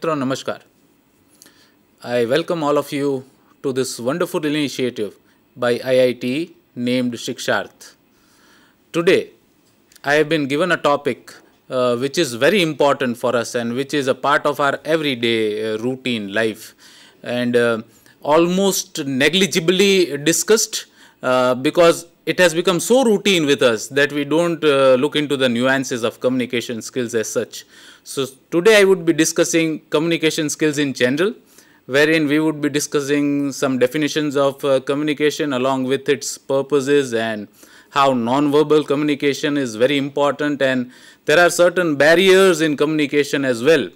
Mitra, Namaskar. I welcome all of you to this wonderful initiative by IIT named Shiksharth. Today, I have been given a topic uh, which is very important for us and which is a part of our everyday uh, routine life and uh, almost negligibly discussed uh, because it has become so routine with us that we don't uh, look into the nuances of communication skills as such. So today I would be discussing communication skills in general wherein we would be discussing some definitions of uh, communication along with its purposes and how non-verbal communication is very important and there are certain barriers in communication as well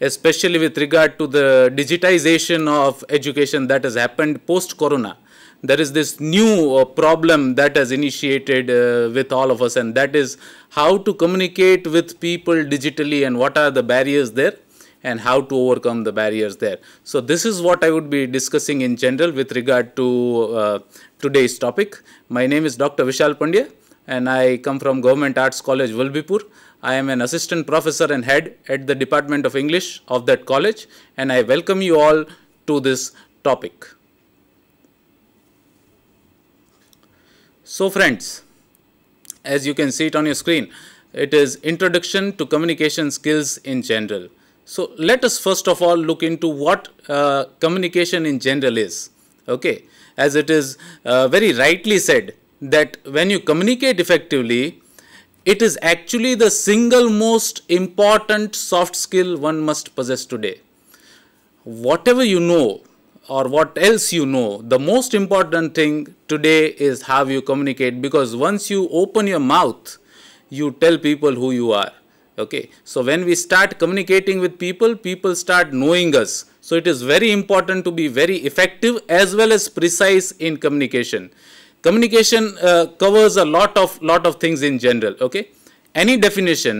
especially with regard to the digitization of education that has happened post corona there is this new uh, problem that has initiated uh, with all of us and that is how to communicate with people digitally and what are the barriers there and how to overcome the barriers there. So this is what I would be discussing in general with regard to uh, today's topic. My name is Dr. Vishal Pandya and I come from Government Arts College, Vulbipur. I am an assistant professor and head at the Department of English of that college and I welcome you all to this topic. So friends, as you can see it on your screen, it is Introduction to Communication Skills in General. So let us first of all look into what uh, communication in general is. Okay, as it is uh, very rightly said that when you communicate effectively, it is actually the single most important soft skill one must possess today. Whatever you know, or what else you know the most important thing today is how you communicate because once you open your mouth you tell people who you are okay so when we start communicating with people people start knowing us so it is very important to be very effective as well as precise in communication communication uh, covers a lot of lot of things in general okay any definition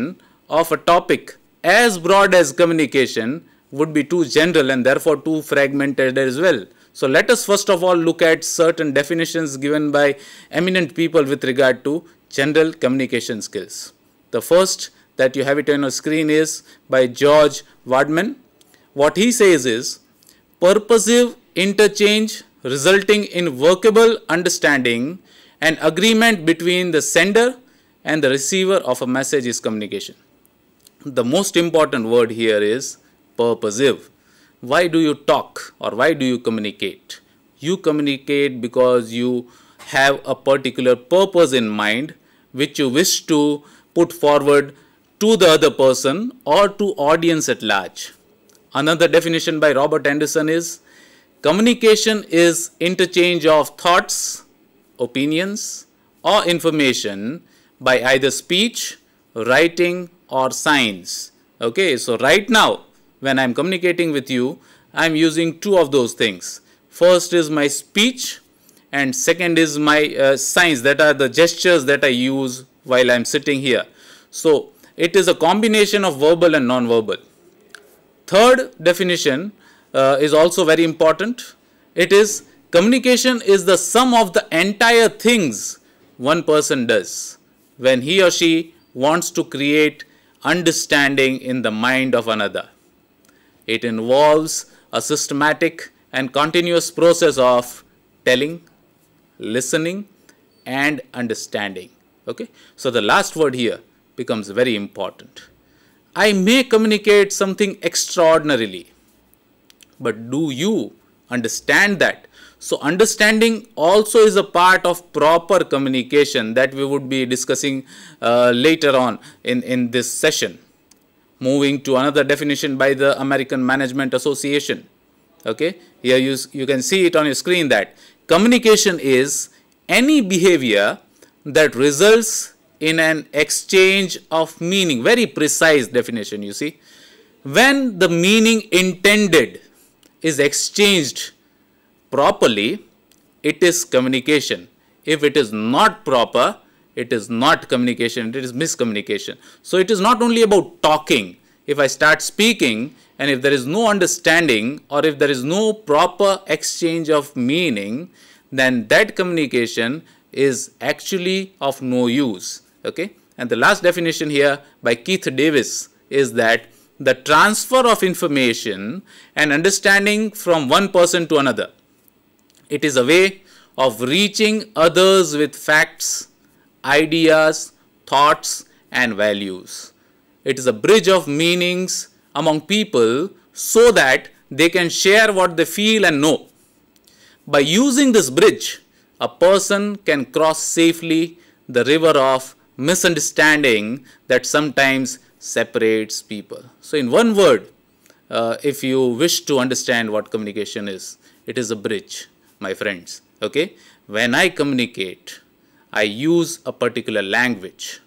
of a topic as broad as communication would be too general and therefore too fragmented as well. So let us first of all look at certain definitions given by eminent people with regard to general communication skills. The first that you have it on your screen is by George Wadman. What he says is purposive interchange resulting in workable understanding and agreement between the sender and the receiver of a message is communication. The most important word here is purposive. Why do you talk or why do you communicate? You communicate because you have a particular purpose in mind which you wish to put forward to the other person or to audience at large. Another definition by Robert Anderson is communication is interchange of thoughts, opinions or information by either speech, writing or signs. Okay, so right now when I'm communicating with you, I'm using two of those things. First is my speech and second is my uh, signs that are the gestures that I use while I'm sitting here. So it is a combination of verbal and non-verbal. Third definition uh, is also very important. It is communication is the sum of the entire things one person does when he or she wants to create understanding in the mind of another. It involves a systematic and continuous process of telling, listening and understanding. Okay. So, the last word here becomes very important. I may communicate something extraordinarily, but do you understand that? So, understanding also is a part of proper communication that we would be discussing uh, later on in, in this session moving to another definition by the American Management Association. Okay, here you, you can see it on your screen that communication is any behavior that results in an exchange of meaning, very precise definition you see, when the meaning intended is exchanged properly, it is communication. If it is not proper, it is not communication, it is miscommunication. So it is not only about talking. If I start speaking and if there is no understanding or if there is no proper exchange of meaning, then that communication is actually of no use. Okay. And the last definition here by Keith Davis is that the transfer of information and understanding from one person to another. It is a way of reaching others with facts ideas, thoughts, and values. It is a bridge of meanings among people so that they can share what they feel and know. By using this bridge, a person can cross safely the river of misunderstanding that sometimes separates people. So, in one word, uh, if you wish to understand what communication is, it is a bridge, my friends. Okay, when I communicate, I use a particular language.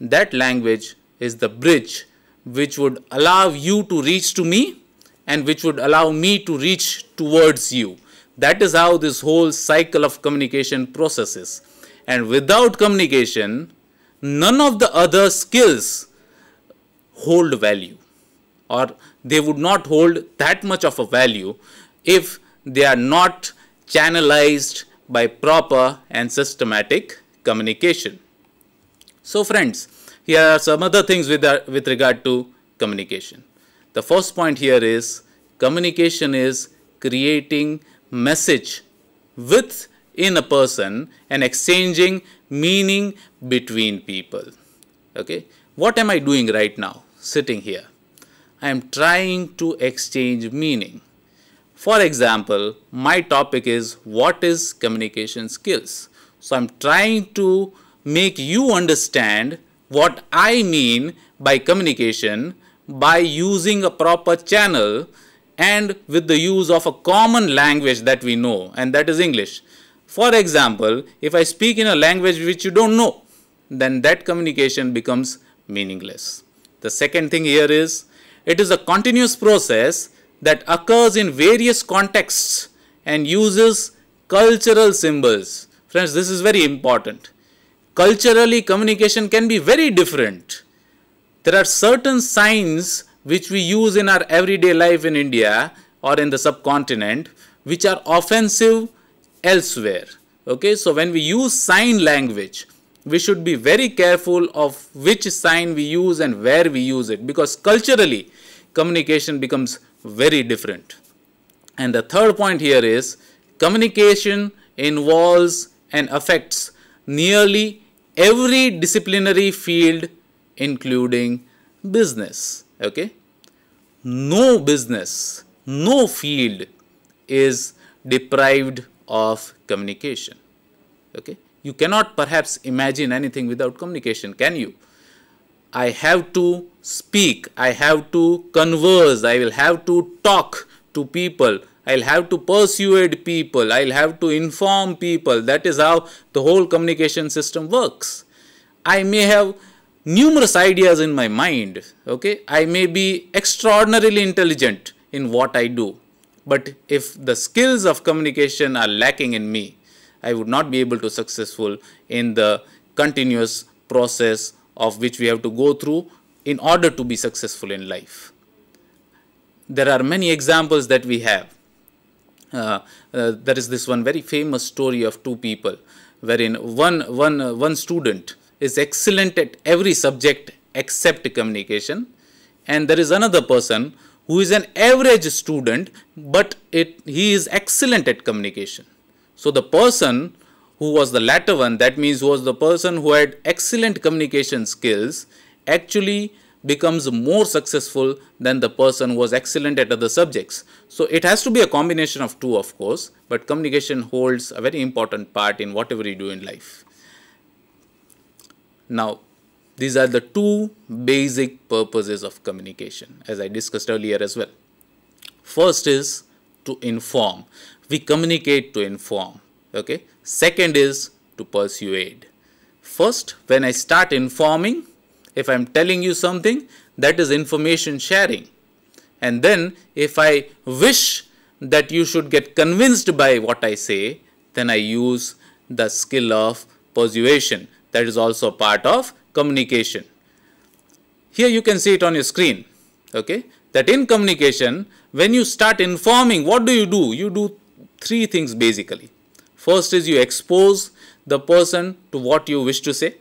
That language is the bridge which would allow you to reach to me and which would allow me to reach towards you. That is how this whole cycle of communication processes. And without communication, none of the other skills hold value or they would not hold that much of a value if they are not channelized by proper and systematic communication. So friends, here are some other things with, with regard to communication. The first point here is communication is creating message within a person and exchanging meaning between people. Okay, what am I doing right now sitting here? I am trying to exchange meaning. For example, my topic is what is communication skills? So I'm trying to make you understand what I mean by communication by using a proper channel and with the use of a common language that we know and that is English. For example, if I speak in a language which you don't know, then that communication becomes meaningless. The second thing here is, it is a continuous process that occurs in various contexts and uses cultural symbols. Friends, this is very important. Culturally, communication can be very different. There are certain signs which we use in our everyday life in India or in the subcontinent which are offensive elsewhere. Okay, so when we use sign language, we should be very careful of which sign we use and where we use it because culturally communication becomes very different. And the third point here is communication involves and affects nearly every disciplinary field including business. Okay? No business, no field is deprived of communication. Okay? You cannot perhaps imagine anything without communication, can you? I have to speak, I have to converse, I will have to talk to people, I'll have to persuade people, I'll have to inform people. That is how the whole communication system works. I may have numerous ideas in my mind, okay? I may be extraordinarily intelligent in what I do, but if the skills of communication are lacking in me, I would not be able to successful in the continuous process of which we have to go through in order to be successful in life. There are many examples that we have. Uh, uh, there is this one very famous story of two people wherein one, one, uh, one student is excellent at every subject except communication and there is another person who is an average student but it, he is excellent at communication. So, the person who was the latter one, that means was the person who had excellent communication skills, actually becomes more successful than the person who was excellent at other subjects. So it has to be a combination of two, of course, but communication holds a very important part in whatever you do in life. Now, these are the two basic purposes of communication, as I discussed earlier as well. First is to inform. We communicate to inform. Okay, Second is to persuade. First, when I start informing, if I'm telling you something, that is information sharing. And then, if I wish that you should get convinced by what I say, then I use the skill of persuasion. That is also part of communication. Here you can see it on your screen. Okay, that in communication, when you start informing, what do you do? You do three things basically. First is you expose the person to what you wish to say.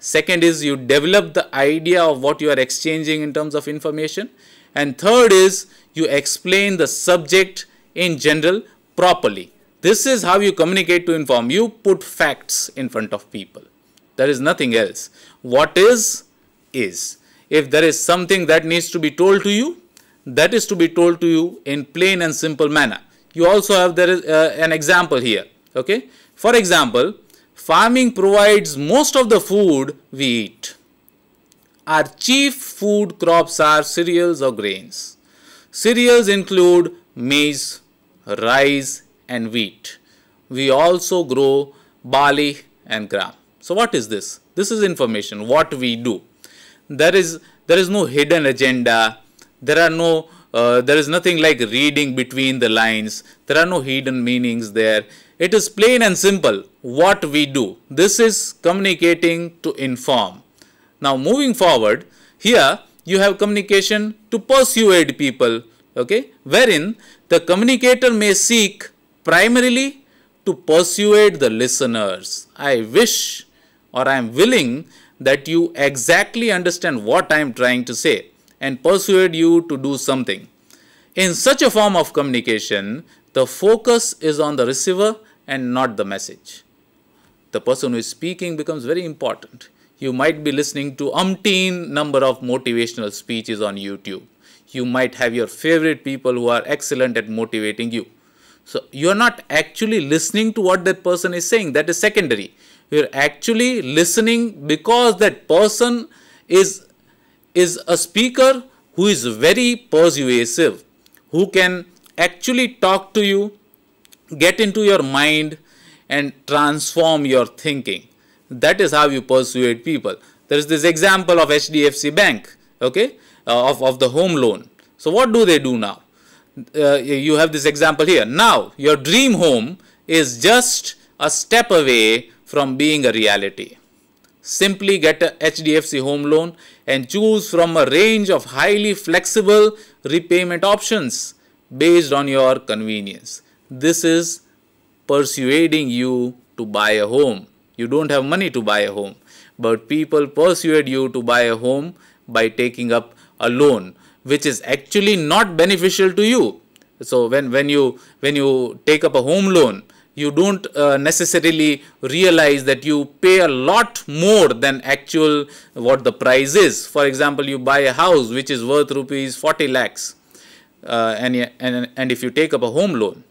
Second is you develop the idea of what you are exchanging in terms of information. And third is you explain the subject in general properly. This is how you communicate to inform. You put facts in front of people. There is nothing else. What is, is. If there is something that needs to be told to you, that is to be told to you in plain and simple manner. You also have there is uh, an example here. Okay. For example, farming provides most of the food we eat. Our chief food crops are cereals or grains. Cereals include maize, rice and wheat. We also grow barley and gram. So what is this? This is information, what we do. There is, there is no hidden agenda. There are no uh, there is nothing like reading between the lines. There are no hidden meanings there. It is plain and simple what we do. This is communicating to inform. Now moving forward, here you have communication to persuade people, okay, wherein the communicator may seek primarily to persuade the listeners. I wish or I am willing that you exactly understand what I am trying to say and persuade you to do something. In such a form of communication, the focus is on the receiver and not the message. The person who is speaking becomes very important. You might be listening to umpteen number of motivational speeches on YouTube. You might have your favorite people who are excellent at motivating you. So you are not actually listening to what that person is saying. That is secondary. You are actually listening because that person is is a speaker who is very persuasive, who can actually talk to you, get into your mind, and transform your thinking. That is how you persuade people. There is this example of HDFC Bank, okay, uh, of, of the home loan. So, what do they do now? Uh, you have this example here. Now, your dream home is just a step away from being a reality. Simply get a HDFC home loan and choose from a range of highly flexible repayment options based on your convenience. This is persuading you to buy a home. You don't have money to buy a home, but people persuade you to buy a home by taking up a loan, which is actually not beneficial to you. So when, when you when you take up a home loan, you don't uh, necessarily realize that you pay a lot more than actual what the price is. For example, you buy a house which is worth rupees 40 lakhs uh, and, and, and if you take up a home loan,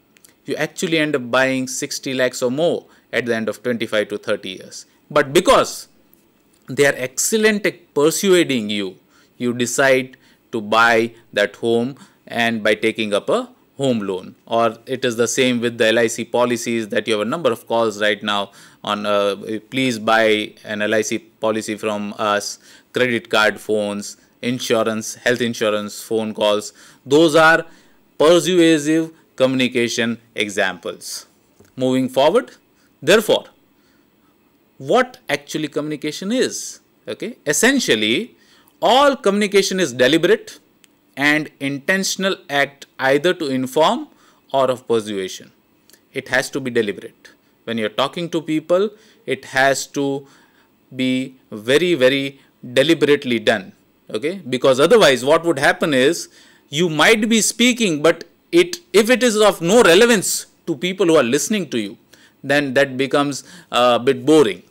you actually end up buying 60 lakhs or more at the end of 25 to 30 years. But because they are excellent at persuading you, you decide to buy that home and by taking up a home loan or it is the same with the LIC policies that you have a number of calls right now on uh, please buy an LIC policy from us credit card phones insurance health insurance phone calls those are persuasive communication examples moving forward therefore what actually communication is okay essentially all communication is deliberate and intentional act either to inform or of persuasion. It has to be deliberate. When you're talking to people, it has to be very, very deliberately done. Okay, because otherwise, what would happen is you might be speaking, but it if it is of no relevance to people who are listening to you, then that becomes uh, a bit boring.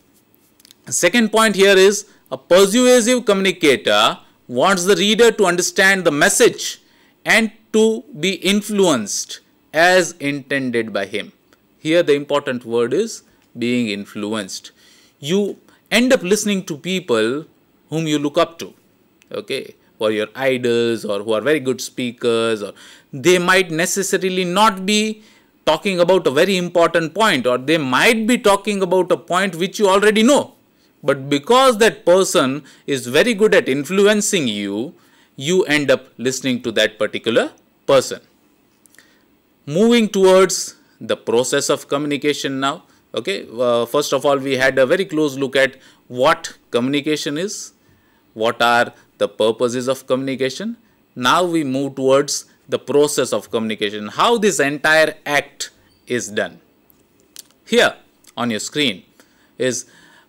Second point here is a persuasive communicator wants the reader to understand the message and to be influenced as intended by him. Here the important word is being influenced. You end up listening to people whom you look up to, okay, or your idols or who are very good speakers or they might necessarily not be talking about a very important point or they might be talking about a point which you already know but because that person is very good at influencing you, you end up listening to that particular person. Moving towards the process of communication now. Okay, uh, first of all, we had a very close look at what communication is, what are the purposes of communication. Now we move towards the process of communication, how this entire act is done. Here on your screen is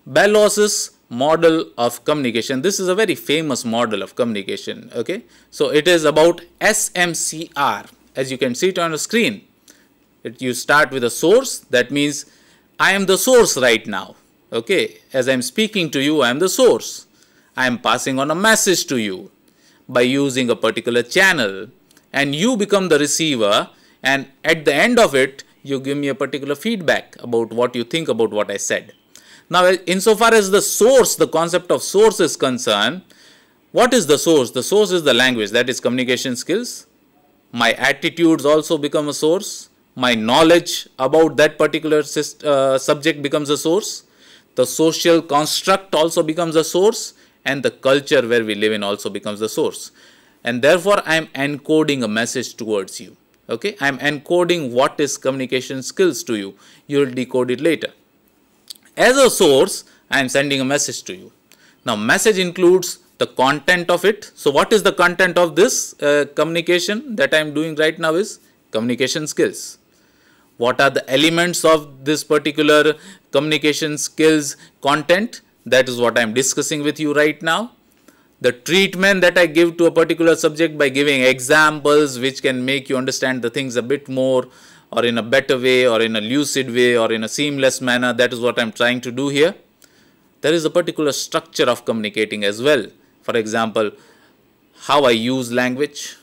Belos's model of communication. This is a very famous model of communication. Okay, so it is about SMCR. As you can see it on the screen, it, you start with a source. That means I am the source right now. Okay, as I am speaking to you, I am the source. I am passing on a message to you by using a particular channel, and you become the receiver. And at the end of it, you give me a particular feedback about what you think about what I said. Now, insofar as the source, the concept of source is concerned, what is the source? The source is the language, that is communication skills. My attitudes also become a source. My knowledge about that particular uh, subject becomes a source. The social construct also becomes a source. And the culture where we live in also becomes the source. And therefore, I am encoding a message towards you. Okay, I am encoding what is communication skills to you. You will decode it later. As a source, I am sending a message to you. Now, message includes the content of it. So, what is the content of this uh, communication that I am doing right now is communication skills. What are the elements of this particular communication skills content? That is what I am discussing with you right now the treatment that I give to a particular subject by giving examples which can make you understand the things a bit more or in a better way or in a lucid way or in a seamless manner. That is what I am trying to do here. There is a particular structure of communicating as well. For example, how I use language,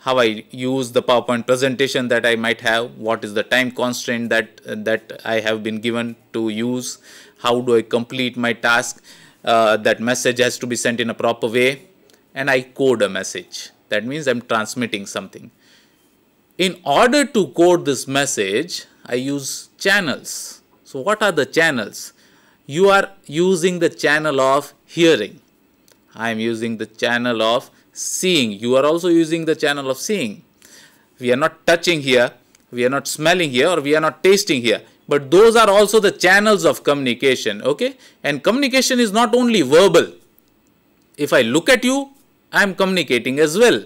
how I use the PowerPoint presentation that I might have, what is the time constraint that, uh, that I have been given to use, how do I complete my task, uh, that message has to be sent in a proper way and I code a message. That means I'm transmitting something. In order to code this message, I use channels. So what are the channels? You are using the channel of hearing. I am using the channel of seeing. You are also using the channel of seeing. We are not touching here, we are not smelling here or we are not tasting here. But those are also the channels of communication, okay? And communication is not only verbal. If I look at you, I am communicating as well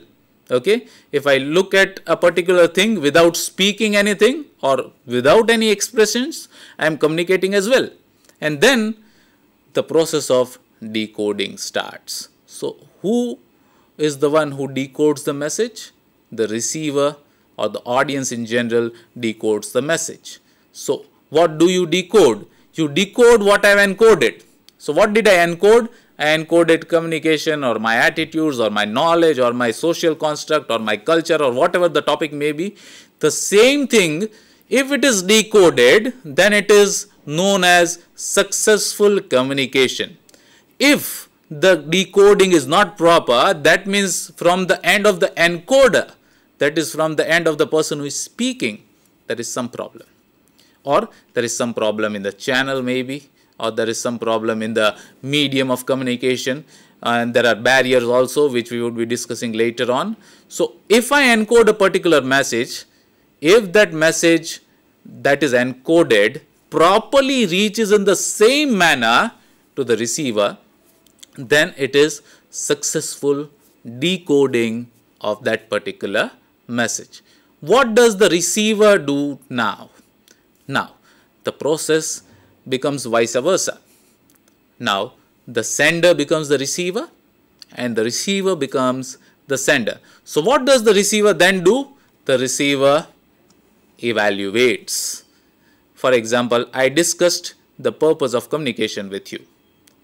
okay if i look at a particular thing without speaking anything or without any expressions i am communicating as well and then the process of decoding starts so who is the one who decodes the message the receiver or the audience in general decodes the message so what do you decode you decode what i have encoded so what did i encode and coded communication or my attitudes or my knowledge or my social construct or my culture or whatever the topic may be, the same thing, if it is decoded, then it is known as successful communication. If the decoding is not proper, that means from the end of the encoder, that is from the end of the person who is speaking, there is some problem. Or there is some problem in the channel maybe, or there is some problem in the medium of communication and there are barriers also which we would be discussing later on. So, if I encode a particular message, if that message that is encoded properly reaches in the same manner to the receiver, then it is successful decoding of that particular message. What does the receiver do now? Now, the process becomes vice versa. Now, the sender becomes the receiver and the receiver becomes the sender. So, what does the receiver then do? The receiver evaluates. For example, I discussed the purpose of communication with you.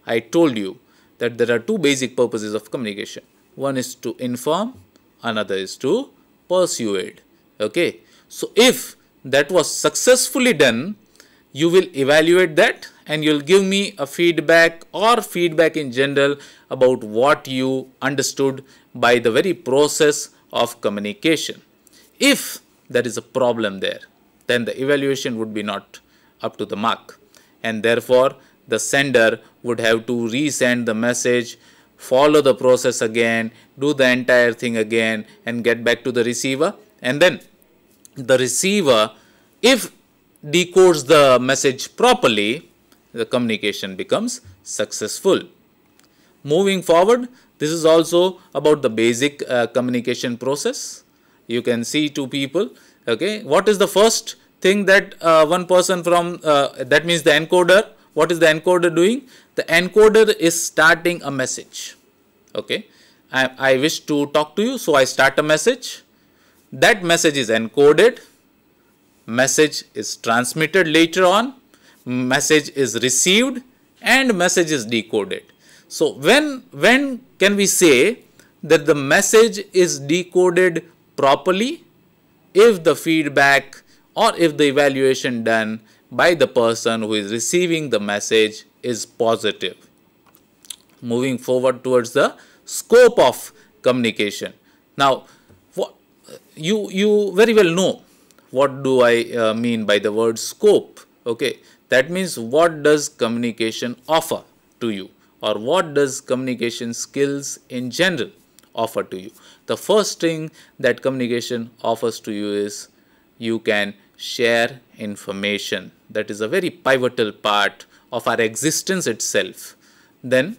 I told you that there are two basic purposes of communication. One is to inform, another is to persuade. Okay. So, if that was successfully done, you will evaluate that and you'll give me a feedback or feedback in general about what you understood by the very process of communication. If there is a problem there, then the evaluation would be not up to the mark and therefore the sender would have to resend the message follow the process again, do the entire thing again and get back to the receiver. And then the receiver, if decodes the message properly, the communication becomes successful. Moving forward, this is also about the basic uh, communication process. You can see two people. Okay, what is the first thing that uh, one person from uh, that means the encoder? What is the encoder doing? The encoder is starting a message. Okay, I, I wish to talk to you, so I start a message. That message is encoded message is transmitted later on, message is received and message is decoded. So, when, when can we say that the message is decoded properly if the feedback or if the evaluation done by the person who is receiving the message is positive. Moving forward towards the scope of communication. Now, you, you very well know what do I uh, mean by the word scope? Okay, that means what does communication offer to you or what does communication skills in general offer to you? The first thing that communication offers to you is you can share information. That is a very pivotal part of our existence itself. Then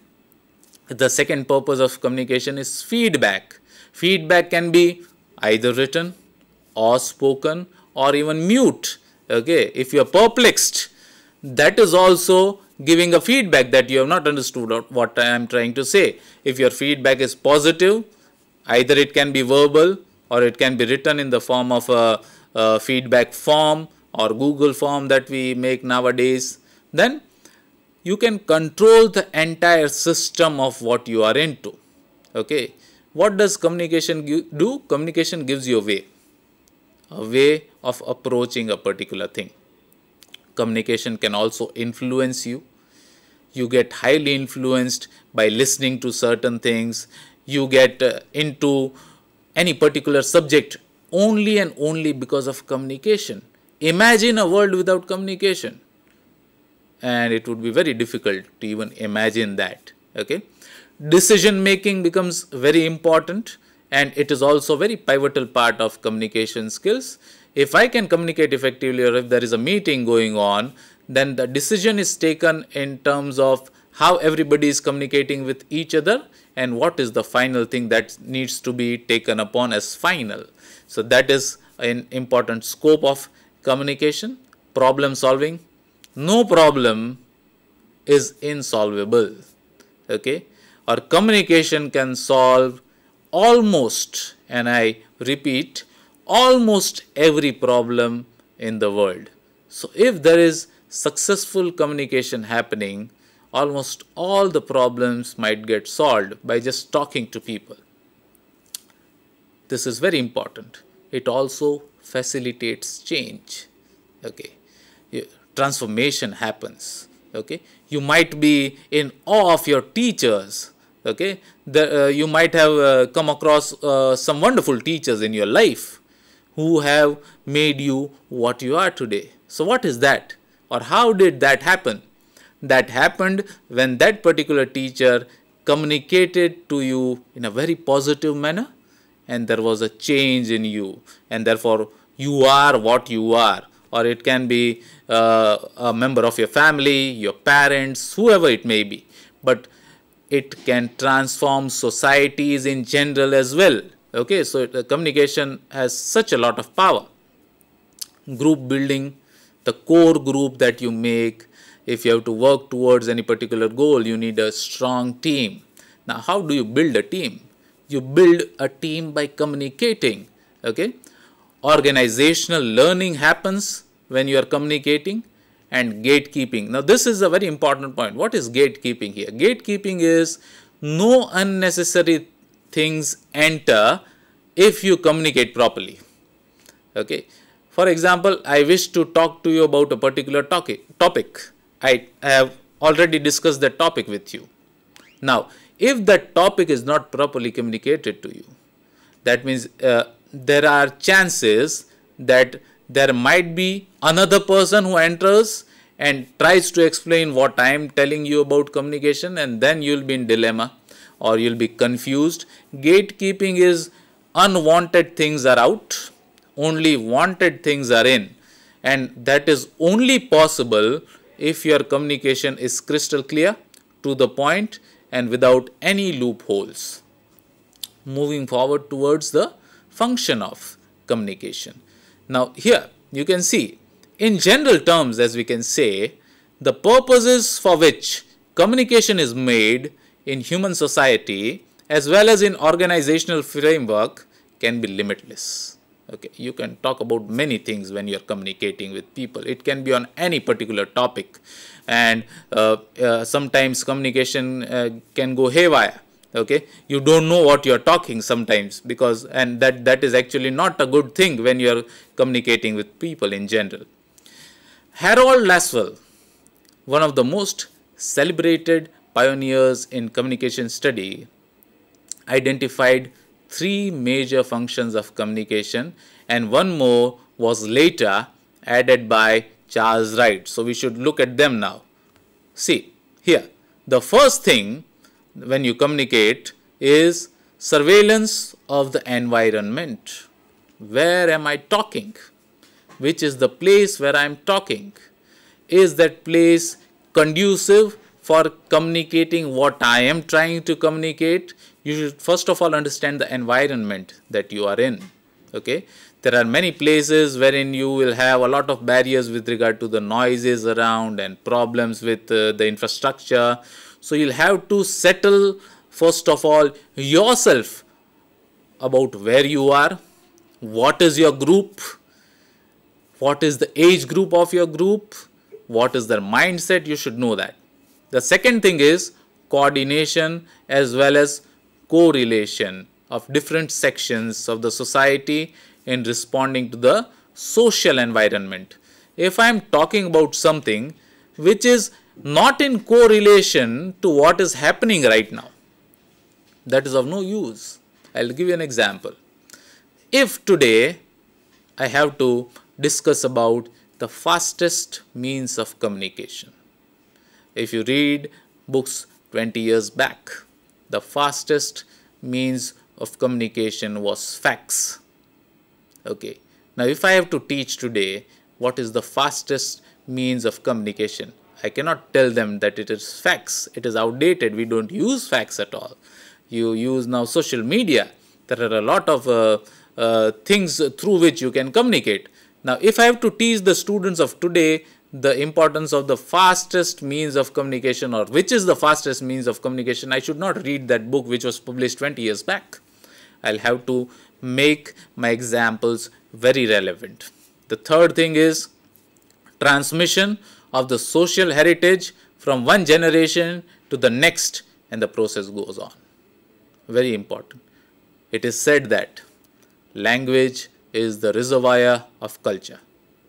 the second purpose of communication is feedback. Feedback can be either written or spoken or even mute okay if you are perplexed that is also giving a feedback that you have not understood what I am trying to say. If your feedback is positive, either it can be verbal or it can be written in the form of a, a feedback form or Google form that we make nowadays, then you can control the entire system of what you are into. Okay. What does communication do? Communication gives you a way, a way of approaching a particular thing. Communication can also influence you. You get highly influenced by listening to certain things. You get uh, into any particular subject only and only because of communication. Imagine a world without communication. And it would be very difficult to even imagine that. Okay. Decision making becomes very important and it is also very pivotal part of communication skills if I can communicate effectively or if there is a meeting going on, then the decision is taken in terms of how everybody is communicating with each other and what is the final thing that needs to be taken upon as final. So that is an important scope of communication, problem solving. No problem is insolvable, okay? Or communication can solve almost, and I repeat, almost every problem in the world. So if there is successful communication happening, almost all the problems might get solved by just talking to people. This is very important. It also facilitates change. Okay. Transformation happens. Okay. You might be in awe of your teachers. Okay. The, uh, you might have uh, come across uh, some wonderful teachers in your life who have made you what you are today. So, what is that? Or how did that happen? That happened when that particular teacher communicated to you in a very positive manner and there was a change in you, and therefore, you are what you are. Or it can be uh, a member of your family, your parents, whoever it may be. But it can transform societies in general as well okay so the uh, communication has such a lot of power group building the core group that you make if you have to work towards any particular goal you need a strong team now how do you build a team you build a team by communicating okay organizational learning happens when you are communicating and gatekeeping now this is a very important point what is gatekeeping here gatekeeping is no unnecessary things enter if you communicate properly. Okay. For example, I wish to talk to you about a particular topic. I, I have already discussed the topic with you. Now, if that topic is not properly communicated to you, that means uh, there are chances that there might be another person who enters and tries to explain what I am telling you about communication and then you will be in dilemma or you'll be confused. Gatekeeping is unwanted things are out, only wanted things are in and that is only possible if your communication is crystal clear, to the point and without any loopholes. Moving forward towards the function of communication. Now here you can see in general terms as we can say the purposes for which communication is made in human society as well as in organizational framework can be limitless. Okay, you can talk about many things when you're communicating with people. It can be on any particular topic and uh, uh, sometimes communication uh, can go haywire okay you don't know what you're talking sometimes because and that that is actually not a good thing when you're communicating with people in general harold laswell one of the most celebrated pioneers in communication study identified three major functions of communication and one more was later added by Charles Wright. So, we should look at them now. See here the first thing when you communicate is surveillance of the environment. Where am I talking? Which is the place where I am talking? Is that place conducive for communicating what I am trying to communicate, you should first of all understand the environment that you are in. Okay, there are many places wherein you will have a lot of barriers with regard to the noises around and problems with uh, the infrastructure. So you'll have to settle first of all yourself about where you are, what is your group, what is the age group of your group, what is their mindset. You should know that the second thing is coordination as well as correlation of different sections of the society in responding to the social environment. If I am talking about something which is not in correlation to what is happening right now, that is of no use. I will give you an example. If today I have to discuss about the fastest means of communication, if you read books 20 years back, the fastest means of communication was fax. Okay, now if I have to teach today, what is the fastest means of communication? I cannot tell them that it is fax. It is outdated. We don't use fax at all. You use now social media. There are a lot of uh, uh, things through which you can communicate. Now, if I have to teach the students of today the importance of the fastest means of communication or which is the fastest means of communication. I should not read that book which was published 20 years back. I'll have to make my examples very relevant. The third thing is transmission of the social heritage from one generation to the next and the process goes on. Very important. It is said that language is the reservoir of culture.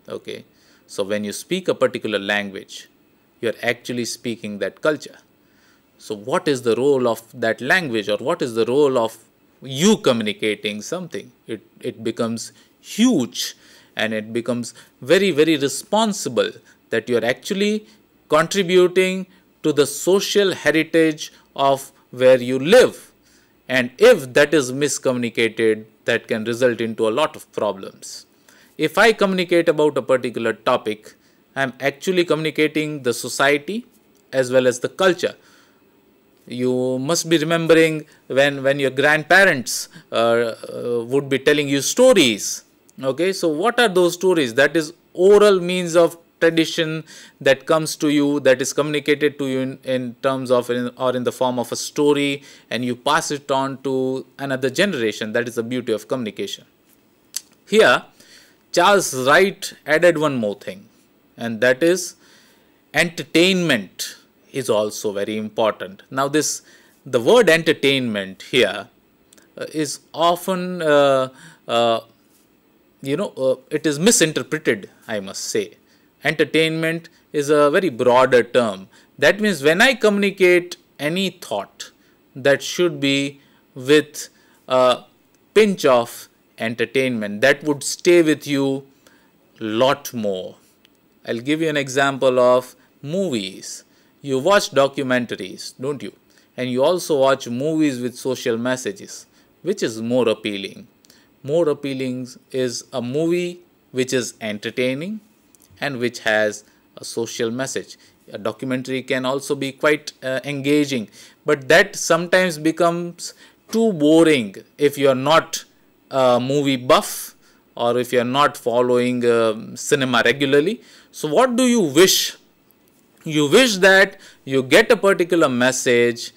Okay so when you speak a particular language, you're actually speaking that culture. So what is the role of that language or what is the role of you communicating something? It, it becomes huge and it becomes very, very responsible that you're actually contributing to the social heritage of where you live. And if that is miscommunicated, that can result into a lot of problems. If I communicate about a particular topic, I am actually communicating the society as well as the culture. You must be remembering when, when your grandparents uh, uh, would be telling you stories. Okay, so what are those stories? That is oral means of tradition that comes to you that is communicated to you in, in terms of in, or in the form of a story and you pass it on to another generation that is the beauty of communication here Charles Wright added one more thing, and that is entertainment is also very important. Now, this the word entertainment here uh, is often uh, uh, you know uh, it is misinterpreted. I must say, entertainment is a very broader term. That means when I communicate any thought, that should be with a pinch of entertainment that would stay with you lot more. I'll give you an example of movies. You watch documentaries, don't you? And you also watch movies with social messages. Which is more appealing? More appealing is a movie which is entertaining and which has a social message. A documentary can also be quite uh, engaging, but that sometimes becomes too boring if you are not movie buff or if you are not following uh, cinema regularly. So, what do you wish? You wish that you get a particular message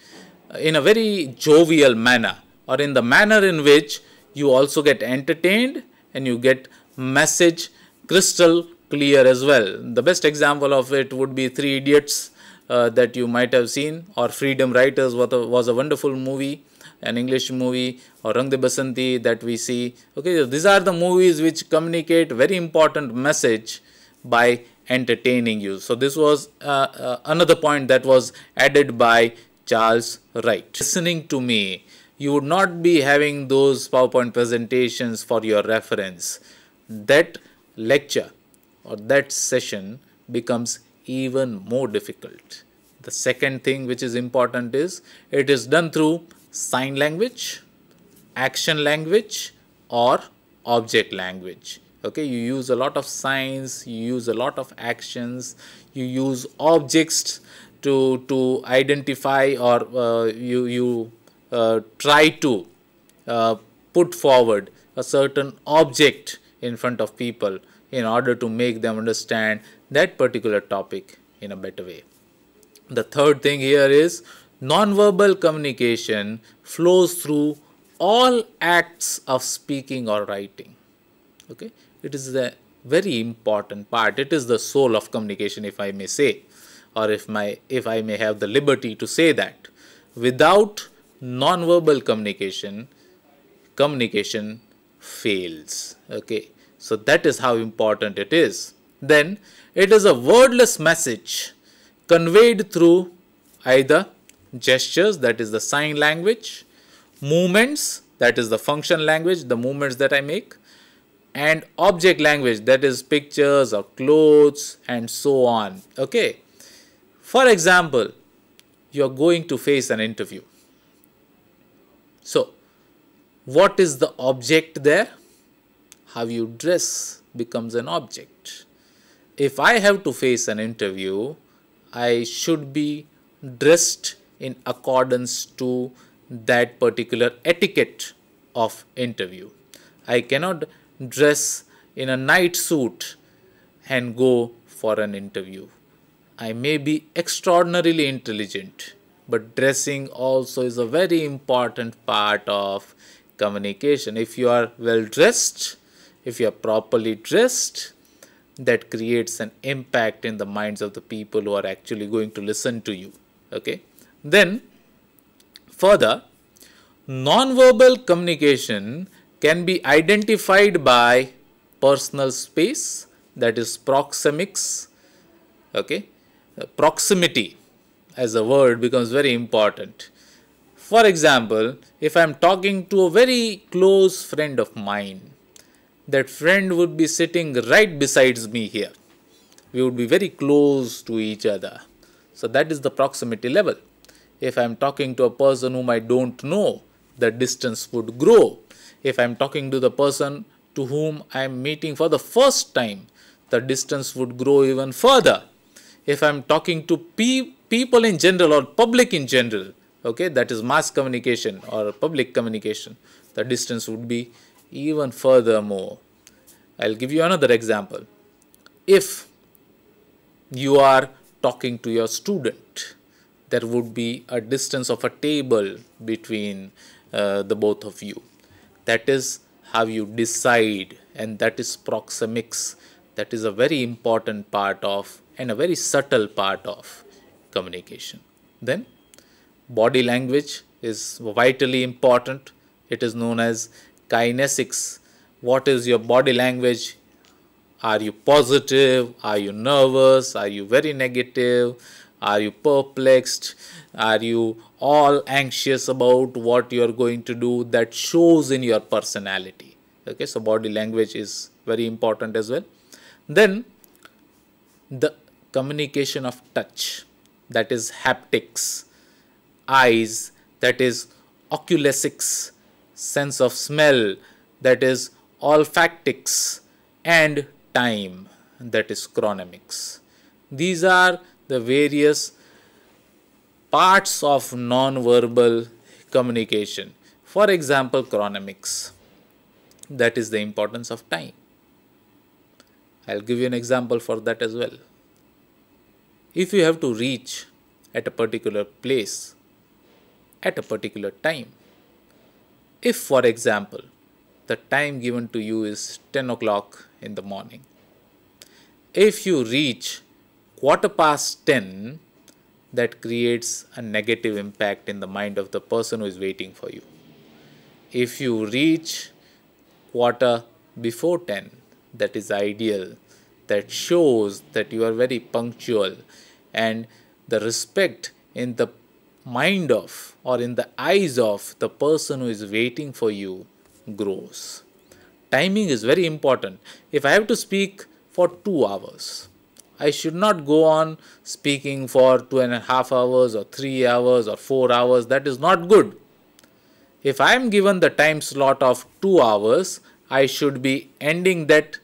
uh, in a very jovial manner or in the manner in which you also get entertained and you get message crystal clear as well. The best example of it would be Three Idiots uh, that you might have seen or Freedom Writers was a, was a wonderful movie an English movie or Rang De Basanti that we see. Okay, so these are the movies which communicate very important message by entertaining you. So this was uh, uh, another point that was added by Charles Wright. Listening to me, you would not be having those PowerPoint presentations for your reference. That lecture or that session becomes even more difficult. The second thing which is important is it is done through sign language, action language or object language. Okay, you use a lot of signs, you use a lot of actions, you use objects to, to identify or uh, you, you uh, try to uh, put forward a certain object in front of people in order to make them understand that particular topic in a better way. The third thing here is nonverbal communication flows through all acts of speaking or writing. Okay, it is the very important part. It is the soul of communication, if I may say, or if my if I may have the liberty to say that. Without nonverbal communication, communication fails. Okay, so that is how important it is. Then it is a wordless message conveyed through either gestures that is the sign language movements that is the function language the movements that i make and object language that is pictures or clothes and so on okay for example you are going to face an interview so what is the object there how you dress becomes an object if i have to face an interview i should be dressed in accordance to that particular etiquette of interview. I cannot dress in a night suit and go for an interview. I may be extraordinarily intelligent, but dressing also is a very important part of communication. If you are well dressed, if you are properly dressed, that creates an impact in the minds of the people who are actually going to listen to you. Okay. Then further, nonverbal communication can be identified by personal space that is proxemics, okay, uh, proximity as a word becomes very important. For example, if I am talking to a very close friend of mine, that friend would be sitting right besides me here. We would be very close to each other. So that is the proximity level. If I'm talking to a person whom I don't know, the distance would grow. If I'm talking to the person to whom I'm meeting for the first time, the distance would grow even further. If I'm talking to pe- people in general or public in general, okay, that is mass communication or public communication, the distance would be even further more. I'll give you another example. If you are talking to your student, there would be a distance of a table between uh, the both of you. That is how you decide, and that is proxemics. That is a very important part of and a very subtle part of communication. Then, body language is vitally important. It is known as kinesics. What is your body language? Are you positive? Are you nervous? Are you very negative? Are you perplexed? Are you all anxious about what you are going to do? That shows in your personality. Okay, so body language is very important as well. Then the communication of touch, that is haptics, eyes, that is oculesics, sense of smell, that is olfactics, and time, that is chronomics. These are the various parts of non-verbal communication. For example, chronomics. That is the importance of time. I'll give you an example for that as well. If you have to reach at a particular place at a particular time, if for example the time given to you is 10 o'clock in the morning, if you reach quarter past 10, that creates a negative impact in the mind of the person who is waiting for you. If you reach quarter before 10, that is ideal. That shows that you are very punctual and the respect in the mind of or in the eyes of the person who is waiting for you grows. Timing is very important. If I have to speak for two hours, I should not go on speaking for two and a half hours or three hours or four hours. That is not good. If I am given the time slot of two hours, I should be ending that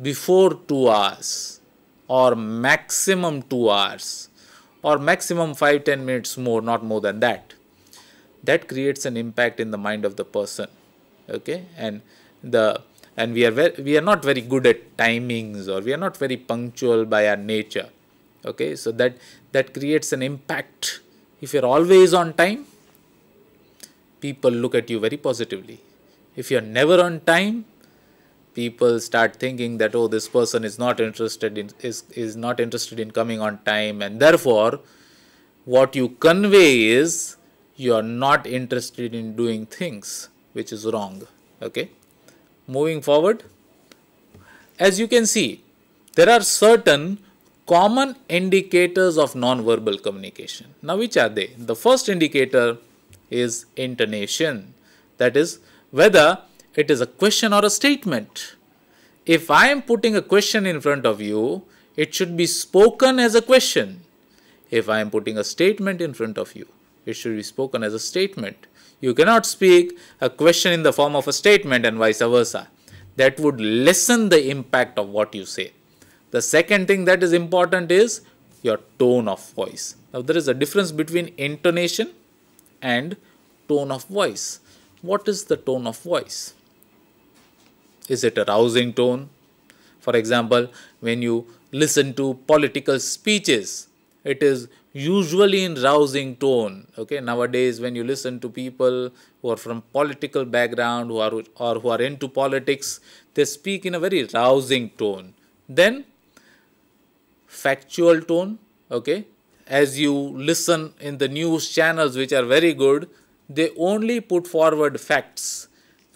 before two hours or maximum two hours or maximum five ten minutes more, not more than that. That creates an impact in the mind of the person. Okay, and the and we are very, we are not very good at timings or we are not very punctual by our nature okay so that that creates an impact if you're always on time people look at you very positively if you're never on time people start thinking that oh this person is not interested in is, is not interested in coming on time and therefore what you convey is you are not interested in doing things which is wrong okay moving forward as you can see there are certain common indicators of non-verbal communication now which are they the first indicator is intonation that is whether it is a question or a statement if i am putting a question in front of you it should be spoken as a question if i am putting a statement in front of you it should be spoken as a statement. You cannot speak a question in the form of a statement and vice versa. That would lessen the impact of what you say. The second thing that is important is your tone of voice. Now, there is a difference between intonation and tone of voice. What is the tone of voice? Is it a rousing tone? For example, when you listen to political speeches, it is usually in rousing tone okay nowadays when you listen to people who are from political background who are or who are into politics they speak in a very rousing tone then factual tone okay as you listen in the news channels which are very good they only put forward facts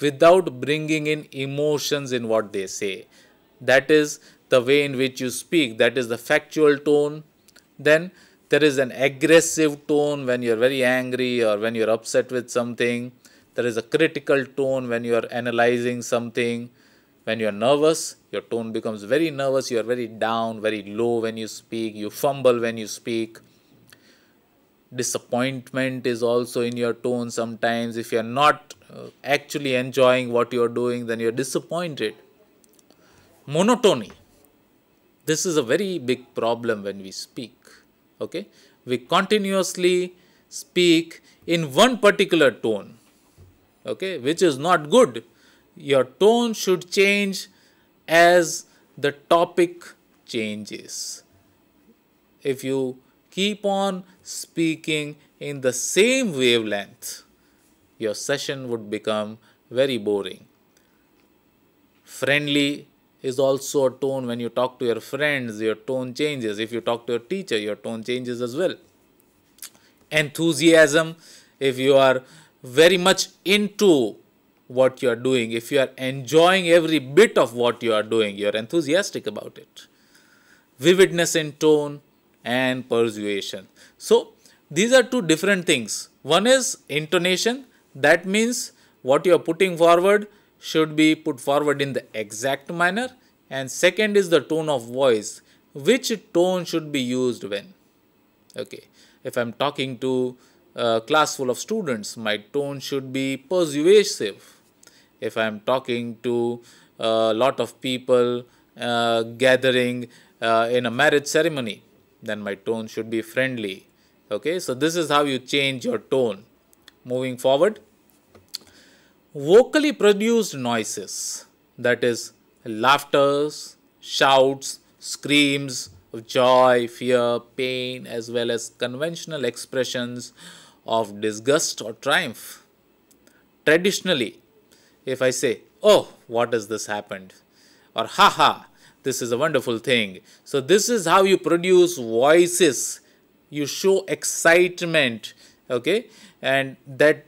without bringing in emotions in what they say that is the way in which you speak that is the factual tone then there is an aggressive tone when you're very angry or when you're upset with something. There is a critical tone when you're analyzing something. When you're nervous, your tone becomes very nervous. You're very down, very low when you speak. You fumble when you speak. Disappointment is also in your tone sometimes. If you're not uh, actually enjoying what you're doing, then you're disappointed. Monotony. This is a very big problem when we speak okay we continuously speak in one particular tone okay which is not good your tone should change as the topic changes if you keep on speaking in the same wavelength your session would become very boring friendly is also a tone when you talk to your friends your tone changes if you talk to your teacher your tone changes as well enthusiasm if you are very much into what you are doing if you are enjoying every bit of what you are doing you are enthusiastic about it vividness in tone and persuasion so these are two different things one is intonation that means what you are putting forward should be put forward in the exact manner and second is the tone of voice which tone should be used when okay if i'm talking to a class full of students my tone should be persuasive if i'm talking to a lot of people uh, gathering uh, in a marriage ceremony then my tone should be friendly okay so this is how you change your tone moving forward vocally produced noises, that is, laughters, shouts, screams of joy, fear, pain, as well as conventional expressions of disgust or triumph. Traditionally, if I say, Oh, what has this happened? or "Ha ha, this is a wonderful thing. So, this is how you produce voices, you show excitement, okay, and that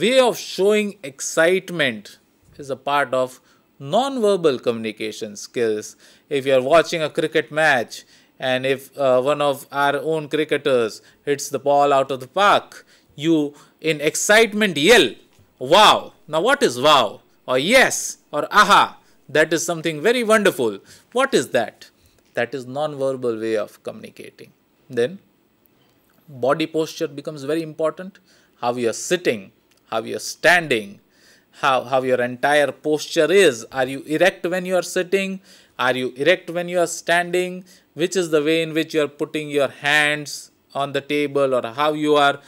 way of showing excitement is a part of non-verbal communication skills. If you are watching a cricket match and if uh, one of our own cricketers hits the ball out of the park, you in excitement yell, wow. Now what is wow? Or yes or aha. That is something very wonderful. What is that? That is non-verbal way of communicating. Then body posture becomes very important. How you are sitting, how you're standing, how, how your entire posture is. Are you erect when you are sitting? Are you erect when you are standing? Which is the way in which you are putting your hands on the table or how you are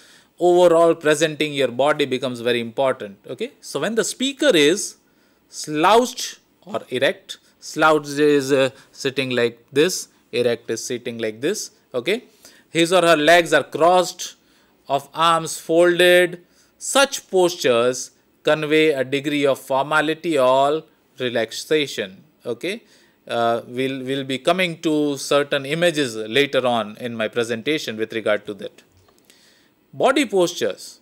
overall presenting your body becomes very important. Okay. So when the speaker is slouched or erect, slouched is uh, sitting like this, erect is sitting like this. Okay. His or her legs are crossed, of arms folded, such postures convey a degree of formality or relaxation. Okay, uh, we'll, we'll be coming to certain images later on in my presentation with regard to that. Body postures,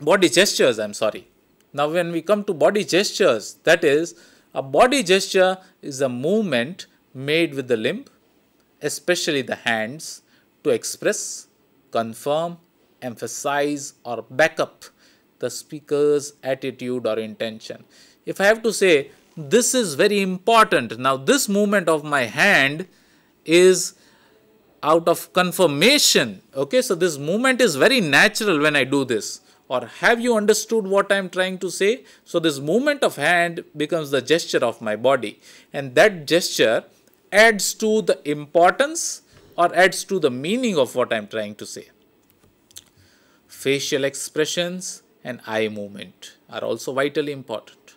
body gestures, I'm sorry. Now, when we come to body gestures, that is, a body gesture is a movement made with the limb, especially the hands, to express, confirm, emphasize or back up the speaker's attitude or intention. If I have to say, this is very important. Now, this movement of my hand is out of confirmation. Okay, so this movement is very natural when I do this. Or have you understood what I am trying to say? So, this movement of hand becomes the gesture of my body, and that gesture adds to the importance or adds to the meaning of what I am trying to say. Facial expressions and eye movement are also vitally important.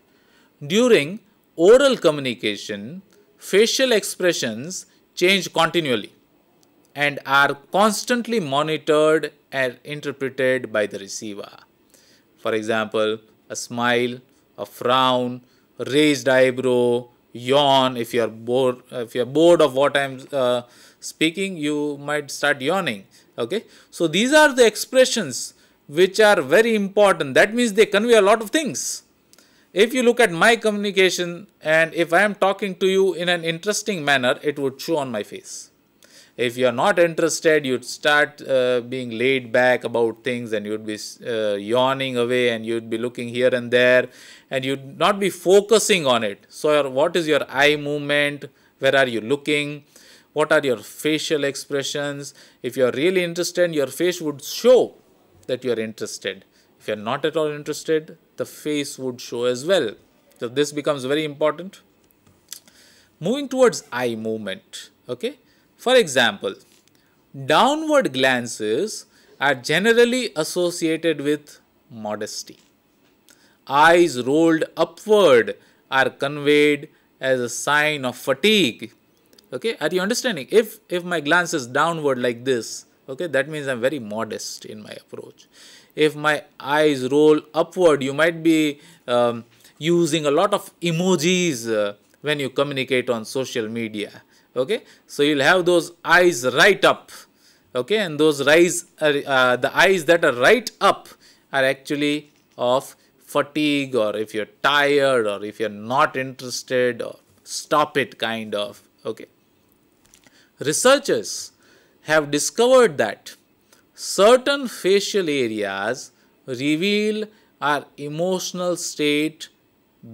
During oral communication, facial expressions change continually and are constantly monitored and interpreted by the receiver. For example, a smile, a frown, raised eyebrow, yawn. If you are bored, if you are bored of what I am uh, speaking, you might start yawning. Okay, so these are the expressions which are very important. That means they convey a lot of things. If you look at my communication and if I am talking to you in an interesting manner, it would show on my face. If you are not interested, you'd start uh, being laid back about things and you'd be uh, yawning away and you'd be looking here and there and you'd not be focusing on it. So, what is your eye movement? Where are you looking? What are your facial expressions? If you're really interested, your face would show that you are interested. If you are not at all interested, the face would show as well. So this becomes very important. Moving towards eye movement, okay. For example, downward glances are generally associated with modesty. Eyes rolled upward are conveyed as a sign of fatigue. Okay, are you understanding? If if my glance is downward like this, okay that means i'm very modest in my approach if my eyes roll upward you might be um, using a lot of emojis uh, when you communicate on social media okay so you'll have those eyes right up okay and those eyes uh, uh, the eyes that are right up are actually of fatigue or if you're tired or if you're not interested or stop it kind of okay researchers have discovered that certain facial areas reveal our emotional state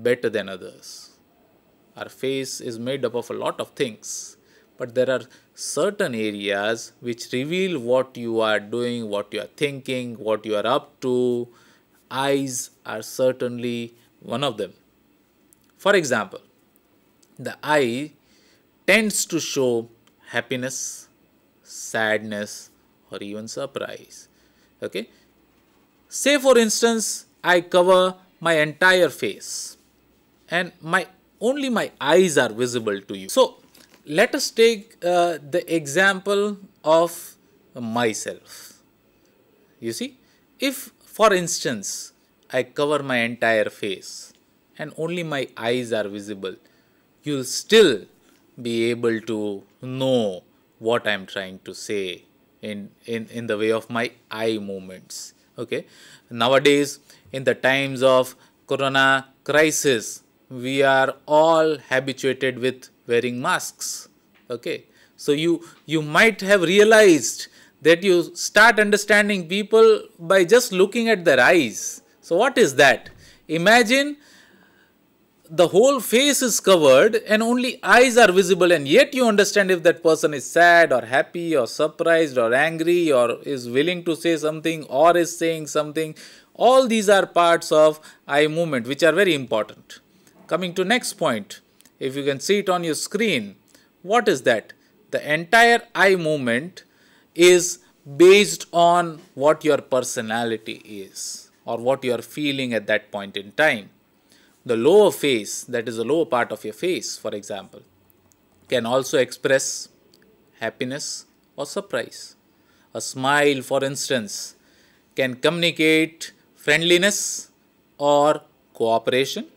better than others. Our face is made up of a lot of things, but there are certain areas which reveal what you are doing, what you are thinking, what you are up to. Eyes are certainly one of them. For example, the eye tends to show happiness, sadness or even surprise okay say for instance i cover my entire face and my only my eyes are visible to you so let us take uh, the example of myself you see if for instance i cover my entire face and only my eyes are visible you'll still be able to know what i'm trying to say in in in the way of my eye movements okay nowadays in the times of corona crisis we are all habituated with wearing masks okay so you you might have realized that you start understanding people by just looking at their eyes so what is that imagine the whole face is covered and only eyes are visible and yet you understand if that person is sad or happy or surprised or angry or is willing to say something or is saying something all these are parts of eye movement which are very important coming to next point if you can see it on your screen what is that the entire eye movement is based on what your personality is or what you are feeling at that point in time the lower face, that is the lower part of your face, for example, can also express happiness or surprise. A smile, for instance, can communicate friendliness or cooperation.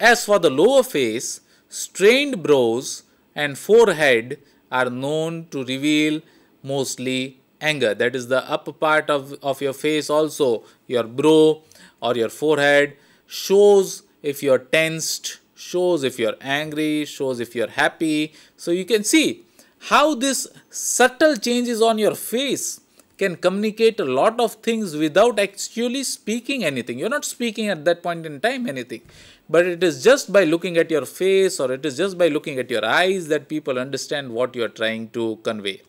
As for the lower face, strained brows and forehead are known to reveal mostly anger. That is the upper part of, of your face also, your brow or your forehead shows if you're tensed, shows if you're angry, shows if you're happy. So you can see how this subtle changes on your face can communicate a lot of things without actually speaking anything. You're not speaking at that point in time anything. But it is just by looking at your face or it is just by looking at your eyes that people understand what you are trying to convey.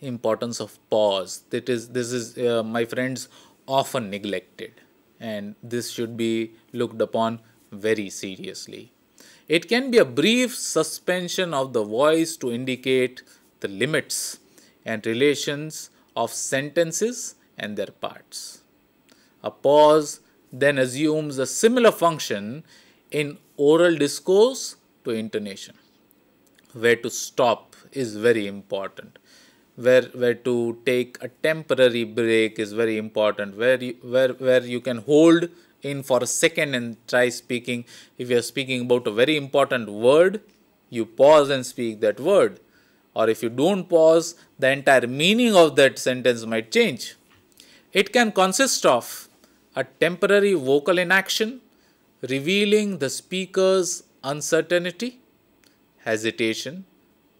Importance of pause. That is, this is, uh, my friends, often neglected and this should be looked upon very seriously. It can be a brief suspension of the voice to indicate the limits and relations of sentences and their parts. A pause then assumes a similar function in oral discourse to intonation. Where to stop is very important where where to take a temporary break is very important where you, where where you can hold in for a second and try speaking if you are speaking about a very important word you pause and speak that word or if you don't pause the entire meaning of that sentence might change it can consist of a temporary vocal inaction revealing the speaker's uncertainty hesitation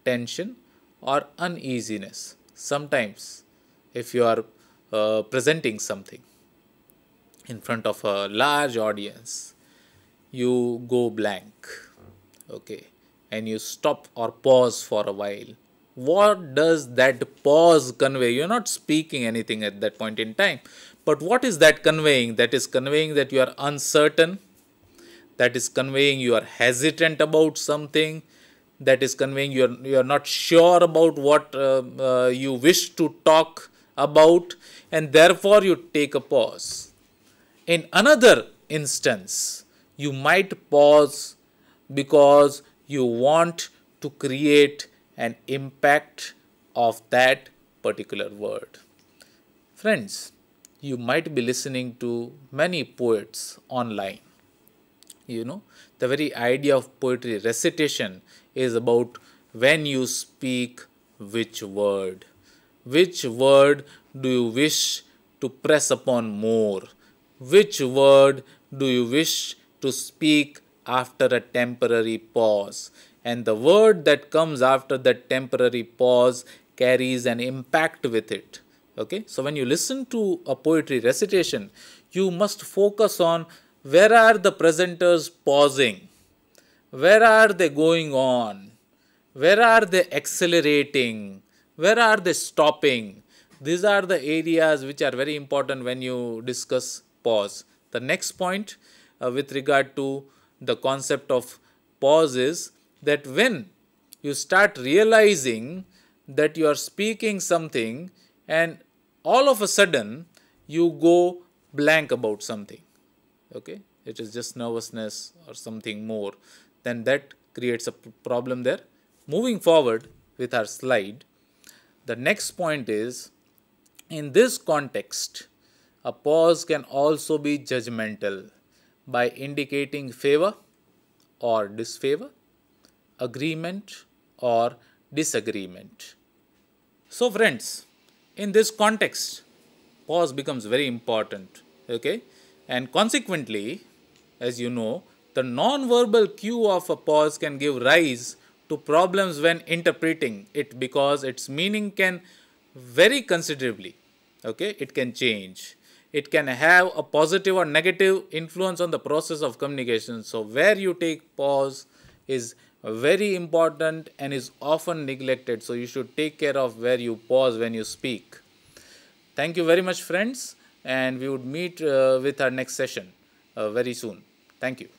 tension or uneasiness sometimes if you are uh, presenting something in front of a large audience you go blank okay and you stop or pause for a while what does that pause convey you're not speaking anything at that point in time but what is that conveying that is conveying that you are uncertain that is conveying you are hesitant about something that is conveying you're you're not sure about what uh, uh, you wish to talk about and therefore you take a pause in another instance you might pause because you want to create an impact of that particular word friends you might be listening to many poets online you know the very idea of poetry recitation is about when you speak which word. Which word do you wish to press upon more? Which word do you wish to speak after a temporary pause? And the word that comes after that temporary pause carries an impact with it. Okay, so when you listen to a poetry recitation, you must focus on where are the presenters pausing where are they going on? Where are they accelerating? Where are they stopping? These are the areas which are very important when you discuss pause. The next point uh, with regard to the concept of pause is that when you start realizing that you are speaking something and all of a sudden you go blank about something okay it is just nervousness or something more then that creates a problem there. Moving forward with our slide, the next point is in this context, a pause can also be judgmental by indicating favor or disfavor, agreement or disagreement. So, friends, in this context, pause becomes very important, okay? And consequently, as you know, the non-verbal cue of a pause can give rise to problems when interpreting it because its meaning can vary considerably. Okay, it can change. It can have a positive or negative influence on the process of communication. So, where you take pause is very important and is often neglected. So, you should take care of where you pause when you speak. Thank you very much, friends, and we would meet uh, with our next session uh, very soon. Thank you.